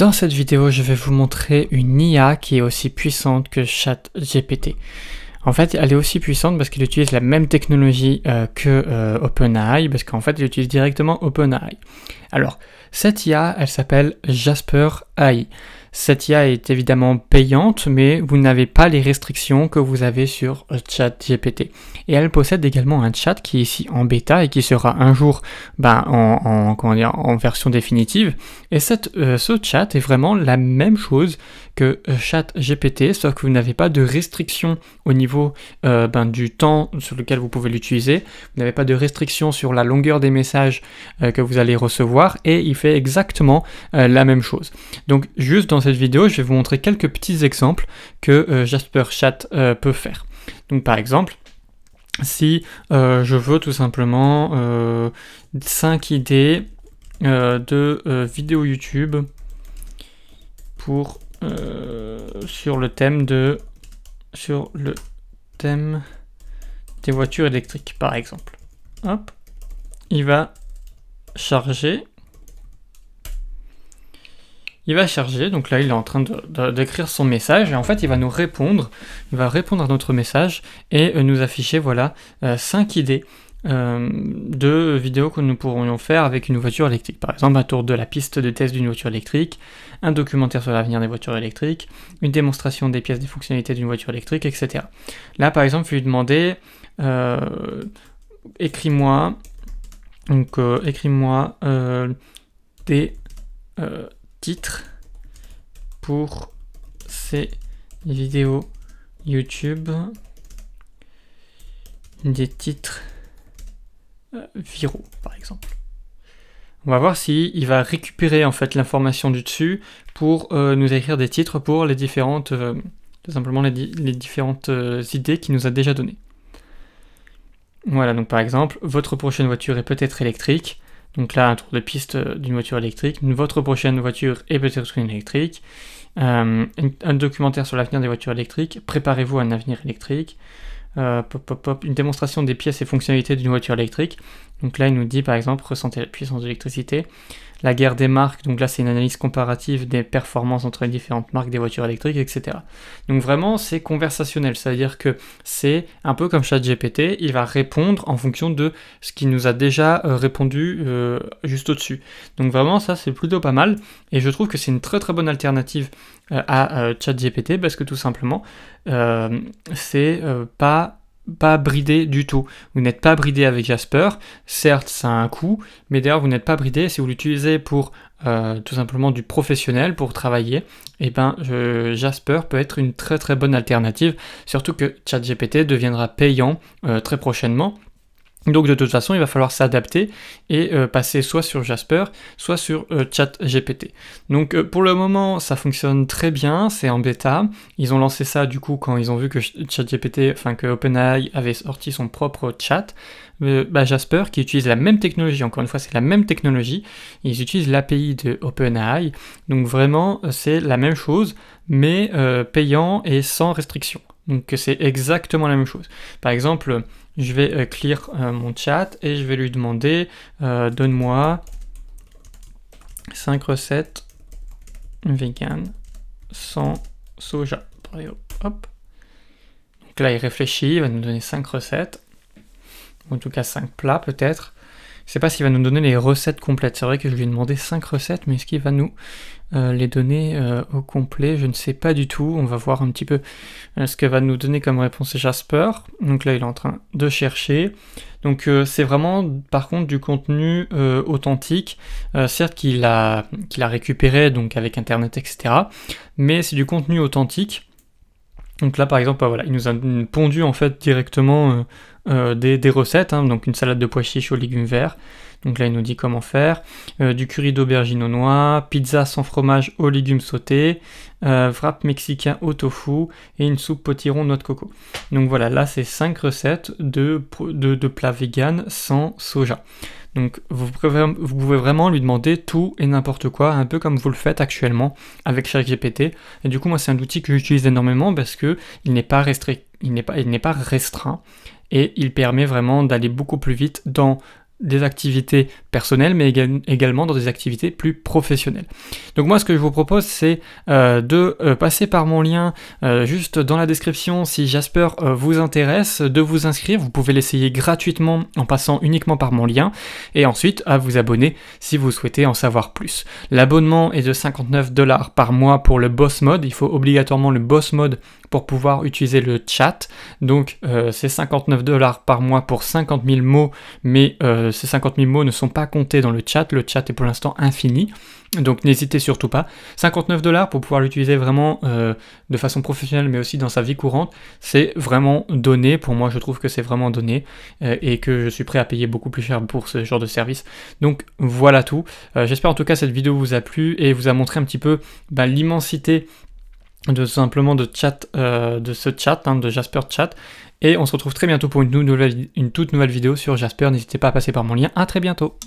Dans cette vidéo, je vais vous montrer une IA qui est aussi puissante que ChatGPT. En fait, elle est aussi puissante parce qu'elle utilise la même technologie euh, que euh, OpenAI, parce qu'en fait, elle utilise directement OpenAI. Alors, cette IA, elle s'appelle Jasper AI. Cette IA est évidemment payante, mais vous n'avez pas les restrictions que vous avez sur euh, ChatGPT. Et elle possède également un chat qui est ici en bêta et qui sera un jour ben, en, en version définitive. Et euh, ce chat est vraiment la même chose que euh, ChatGPT, sauf que vous n'avez pas de restrictions au niveau ben, du temps sur lequel vous pouvez l'utiliser. Vous n'avez pas de restrictions sur la longueur des messages que vous allez recevoir et il fait exactement la même chose. Donc juste dans cette vidéo, je vais vous montrer quelques petits exemples que euh, Jasper Chat euh, peut faire. Donc par exemple, si euh, je veux tout simplement 5 idées de vidéos YouTube pour sur le thème de sur le thème des voitures électriques par exemple. Hop, il va charger il va charger, donc là il est en train d'écrire son message et en fait il va nous répondre, il va répondre à notre message et euh, nous afficher voilà euh, cinq 5 idées euh, de vidéos que nous pourrions faire avec une voiture électrique. Par exemple, un tour de la piste de test d'une voiture électrique, un documentaire sur l'avenir des voitures électriques, une démonstration des pièces des fonctionnalités d'une voiture électrique, etc. Là par exemple, je lui demander écris-moi donc écris-moi des « Titres pour ces vidéos YouTube. Des titres euh, viraux, par exemple. On va voir si il va récupérer en fait l'information du dessus pour euh, nous écrire des titres pour les différentes, euh, tout simplement les, différentes idées qu'il nous a déjà données. Voilà, donc par exemple, votre prochaine voiture est peut-être électrique. Donc là, un tour de piste euh, d'une voiture électrique, votre prochaine voiture est peut-être une électrique, euh, un documentaire sur l'avenir des voitures électriques, préparez-vous à un avenir électrique, euh, une démonstration des pièces et fonctionnalités d'une voiture électrique. Donc là, il nous dit par exemple ressentir la puissance d'électricité, La guerre des marques, donc là c'est une analyse comparative des performances entre les différentes marques des voitures électriques, etc. Donc vraiment c'est conversationnel, c'est-à-dire que c'est un peu comme ChatGPT, il va répondre en fonction de ce qu'il nous a déjà euh, répondu euh, juste au-dessus. Donc vraiment ça c'est plutôt pas mal et je trouve que c'est une très très bonne alternative euh, à ChatGPT parce que tout simplement c'est pas pas bridé du tout. Vous n'êtes pas bridé avec Jasper. Certes, ça a un coût, mais d'ailleurs, vous n'êtes pas bridé. Si vous l'utilisez pour euh, tout simplement du professionnel pour travailler, et eh ben, Jasper peut être une très très bonne alternative. Surtout que ChatGPT deviendra payant euh, très prochainement. Donc de toute façon, il va falloir s'adapter et euh, passer soit sur Jasper, soit sur euh, ChatGPT. Donc euh, pour le moment, ça fonctionne très bien, c'est en bêta. Ils ont lancé ça du coup quand ils ont vu que ChatGPT, enfin que OpenAI avait sorti son propre chat. Bah, Jasper qui utilise la même technologie, encore une fois c'est la même technologie, ils utilisent l'API de OpenAI, donc vraiment c'est la même chose, mais payant et sans restriction. Donc c'est exactement la même chose. Par exemple, je vais euh, clear euh, mon chat et je vais lui demander euh, donne-moi 5 recettes vegan sans soja. Donc là, il réfléchit, il va nous donner 5 recettes, en tout cas 5 plats peut-être. Je sais pas s'il va nous donner les recettes complètes. C'est vrai que je lui ai demandé 5 recettes, mais est-ce qu'il va nous euh, les donner euh, au complet Je ne sais pas du tout. On va voir un petit peu euh, ce que va nous donner comme réponse Jasper. Donc là, il est en train de chercher. Donc c'est vraiment par contre du contenu authentique, certes qu'il a, a récupéré donc avec internet etc. Mais c'est du contenu authentique. Donc là par exemple bah voilà, il nous a pondu en fait directement euh, des, recettes, hein, donc une salade de pois chiches aux légumes verts, donc là, il nous dit comment faire. Euh, du curry d'aubergine au noix, pizza sans fromage aux légumes sautés, euh, frappe wrap mexicain au tofu et une soupe potiron noix de coco. Donc voilà, là, c'est 5 recettes de, de, de plats vegan sans soja. Donc vous pouvez, vous pouvez, vraiment lui demander tout et n'importe quoi, un peu comme vous le faites actuellement avec ChatGPT. Et du coup, moi, c'est un outil que j'utilise énormément parce que n'est pas, pas, il n'est pas restreint et il permet vraiment d'aller beaucoup plus vite dans des activités personnelles, mais également dans des activités plus professionnelles. Donc moi, ce que je vous propose, c'est euh, de euh, passer par mon lien euh, juste dans la description si Jasper vous intéresse, de vous inscrire. Vous pouvez l'essayer gratuitement en passant uniquement par mon lien, et ensuite à vous abonner si vous souhaitez en savoir plus. L'abonnement est de 59 dollars par mois pour le boss mode. Il faut obligatoirement le boss mode pour pouvoir utiliser le chat. Donc c'est 59 dollars par mois pour 50 000 mots, mais ces 50 000 mots ne sont pas comptés dans le chat. Le chat est pour l'instant infini. Donc n'hésitez surtout pas. 59 dollars pour pouvoir l'utiliser vraiment euh, de façon professionnelle mais aussi dans sa vie courante, c'est vraiment donné. Pour moi, je trouve que c'est vraiment donné euh, et que je suis prêt à payer beaucoup plus cher pour ce genre de service. Donc voilà tout. Euh, j'espère en tout cas cette vidéo vous a plu et vous a montré un petit peu bah, l'immensité de simplement de chat, euh, de ce chat, hein, de Jasper Chat. Et on se retrouve très bientôt pour une, une toute nouvelle vidéo sur Jasper. N'hésitez pas à passer par mon lien. À très bientôt.